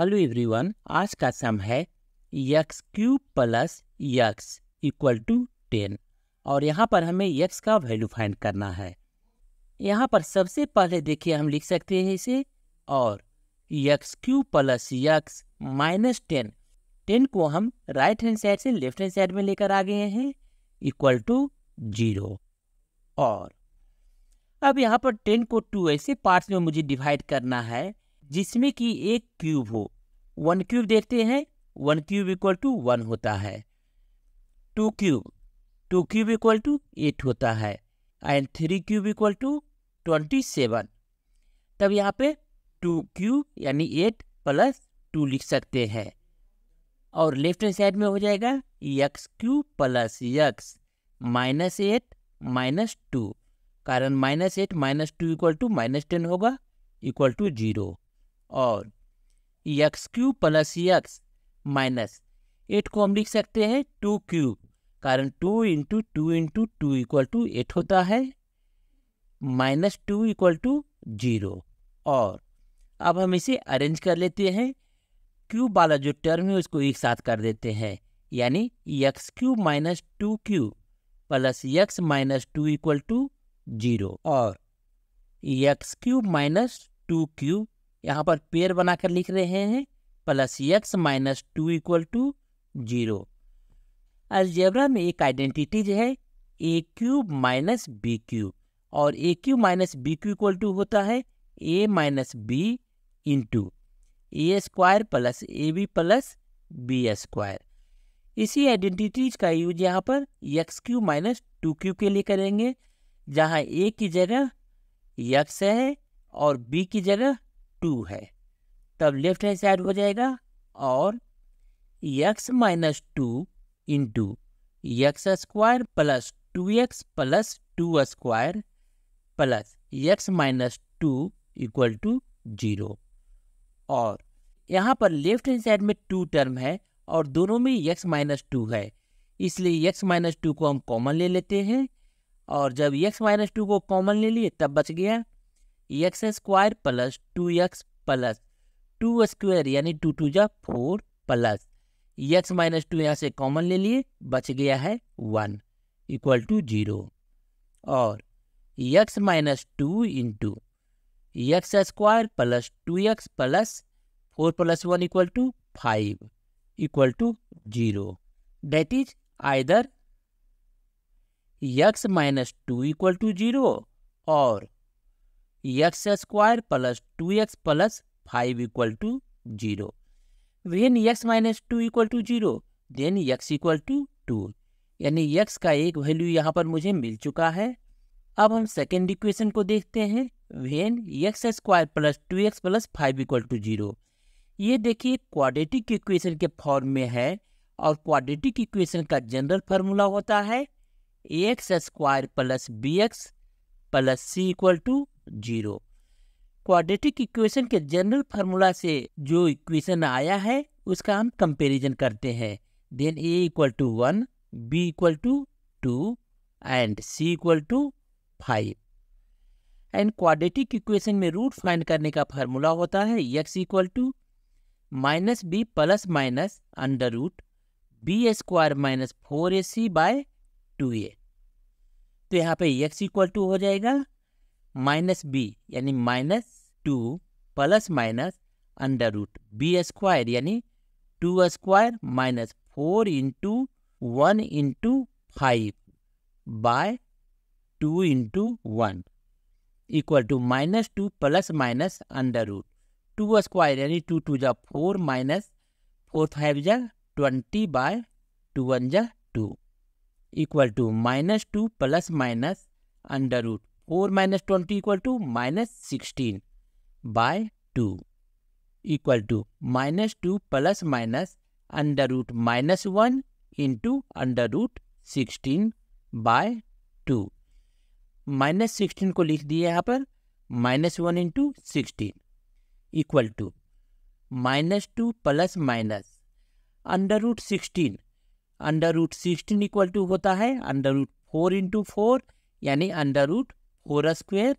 hello everyone आज का sum है x cube plus x equal to ten और यहाँ पर हमें यक्स का वैल्यू फाइंड करना है यहाँ पर सबसे पहले देखिए हम लिख सकते हैं इसे और x cube plus x minus ten ten को हम राइट हैंड साइड से लेफ्ट हैंड साइड में लेकर आ गए हैं इक्वल टू जीरो और अब यहाँ पर टेन को टू ऐसे पार्ट्स में मुझे डिवाइड करना है जिसमें कि एक क्यूब हो वन क्यूब देखते हैं one cube equal to one होता है two cube two cube equal to eight होता है and three cube equal to twenty seven तब यहाँ पे टू क्यूब यानी एट प्लस टू लिख सकते हैं और लेफ्ट हैंड साइड में हो जाएगा x cube plus x minus eight minus two कारण minus eight minus two equal to minus ten होगा इक्वल टू जीरो और x cube plus x minus eight को हम लिख सकते हैं टू क्यूब कारण two into two into two equal to eight होता है minus two equal to zero और अब हम इसे अरेंज कर लेते हैं क्यूब वाला जो टर्म है उसको एक साथ कर देते हैं यानी x cube minus two cube plus x minus two equal to zero और x cube minus two cube यहाँ पर पेयर बनाकर लिख रहे हैं plus x minus two equal to zero algebra में एक आइडेंटिटीज है a cube minus b cube और a cube minus b cube equal to होता है a minus b into a square plus a b plus b square इसी identities का use यहाँ पर x cube minus two cube के लिए करेंगे जहाँ ए की जगह यक्स है और बी की जगह टू है तब लेफ्ट हैंड साइड हो जाएगा और x minus two into x square plus two x plus two square plus x minus two equal to zero और यहाँ पर लेफ्ट हैंड साइड में टू टर्म है और दोनों में एक्स माइनस टू है इसलिए एक्स माइनस टू को हम कॉमन ले लेते हैं और जब एक्स माइनस टू को कॉमन ले लिए तब बच गया x square plus two x plus two square यानी टू टू जा four plus x minus two यहाँ से कॉमन ले लिए बच गया है वन इक्वल टू जीरो और x minus two into x square plus two x plus four plus one equal to five equal to zero that is either x minus two equal to zero और x square plus two x plus five equal to zero when x minus two equal to zero then x equal to two यानी x का एक value यहाँ पर मुझे मिल चुका है अब हम सेकेंड इक्वेशन को देखते हैं when x square plus two x plus five equal to zero ये देखिए क्वाड्रेटिक इक्वेशन के फॉर्म में है और क्वाड्रेटिक इक्वेशन का जनरल फार्मूला होता है x square plus b x plus c equal to zero quadratic equation के जनरल फार्मूला से जो इक्वेशन आया है उसका हम कंपेरिजन करते हैं then a equal to one b equal to two and c equal to five and quadratic equation में रूट फाइन करने का फार्मूला होता है x equal to minus b plus minus under root b square minus four a c by two a तो यहाँ पे x equal to हो जाएगा माइनस बी यानी minus two plus minus under root b square यानी two square minus four into one into five by two into one equal to minus two plus minus under root two square यानी two two जा four minus four five जा twenty by two one जा two equal to minus two plus minus under root four minus twenty equal to minus sixteen by two equal to minus two plus minus under root minus one into under root sixteen by two minus sixteen को लिख दिए यहाँ पर minus one into sixteen equal to minus two plus minus under root sixteen under root sixteen equal to होता है under root four into four यानी under root four square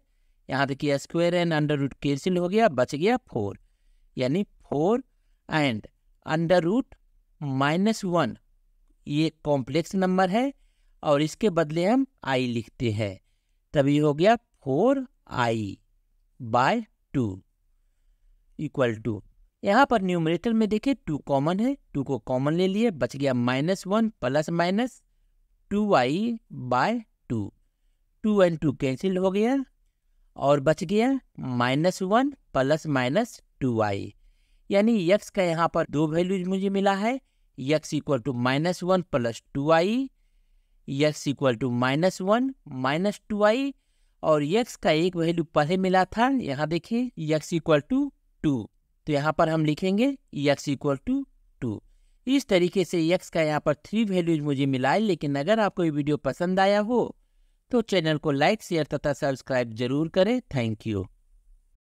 यहाँ देखिए square and under root cancel हो गया बच गया four यानी four and under root minus one ये कॉम्प्लेक्स नंबर है और इसके बदले हम आई लिखते हैं तभी हो गया four i by two equal to यहाँ पर न्यूमरेटर में देखिए टू कॉमन है टू को कॉमन ले लिए बच गया minus one plus minus two i by two two and two cancel हो गया और बच गया minus one plus minus two i यानी यक्स का यहाँ पर दो वैल्यूज मुझे मिला है x equal to minus one plus two i x equal to minus one minus two i और यक्स का एक वैल्यू पहले मिला था यहाँ देखिए यक्स इक्वल टू टू तो यहाँ पर हम लिखेंगे यक्स इक्वल टू टू इस तरीके से यक्स का यहाँ पर थ्री वैल्यूज मुझे मिला है लेकिन अगर आपको ये वीडियो पसंद आया हो तो चैनल को लाइक शेयर तथा सब्सक्राइब जरूर करें थैंक यू